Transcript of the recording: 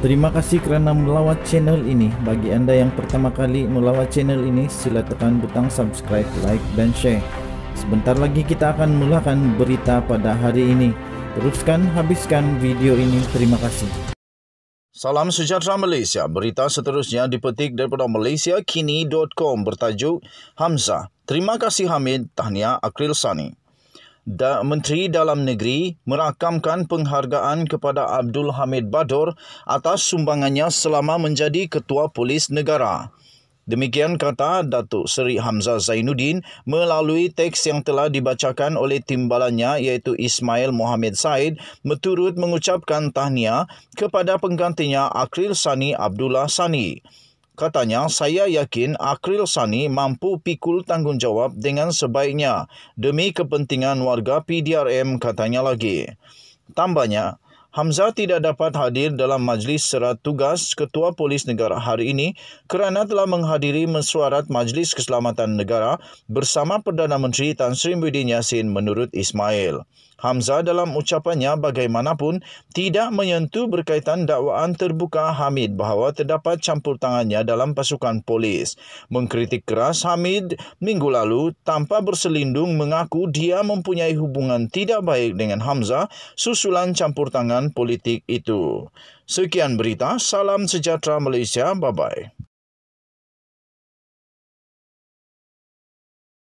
Terima kasih kerana melawat channel ini. Bagi anda yang pertama kali melawat channel ini, sila tekan butang subscribe, like dan share. Sebentar lagi kita akan mulakan berita pada hari ini. Teruskan habiskan video ini. Terima kasih. Salam sejahtera Malaysia. Berita seterusnya dipetik daripada MalaysiaKini.com bertajuk Hamzah. Terima kasih Hamid. Tahniah Akril Sani. Da- Menteri Dalam Negeri merakamkan penghargaan kepada Abdul Hamid Badur atas sumbangannya selama menjadi Ketua Polis Negara. Demikian kata Datuk Seri Hamzah Zainuddin melalui teks yang telah dibacakan oleh timbalannya iaitu Ismail Mohamed Said meturut mengucapkan tahniah kepada penggantinya Akril Sani Abdullah Sani. Katanya, saya yakin Akril Sani mampu pikul tanggungjawab dengan sebaiknya demi kepentingan warga PDRM katanya lagi. Tambahnya, Hamzah tidak dapat hadir dalam majlis serat tugas Ketua Polis Negara hari ini kerana telah menghadiri mesyuarat Majlis Keselamatan Negara bersama Perdana Menteri Tan Sri Muhyiddin Yassin menurut Ismail. Hamzah dalam ucapannya bagaimanapun tidak menyentuh berkaitan dakwaan terbuka Hamid bahawa terdapat campur tangannya dalam pasukan polis. Mengkritik keras Hamid minggu lalu tanpa berselindung mengaku dia mempunyai hubungan tidak baik dengan Hamzah susulan campur tangan politik itu. Sekian berita, salam sejahtera Malaysia, bye-bye.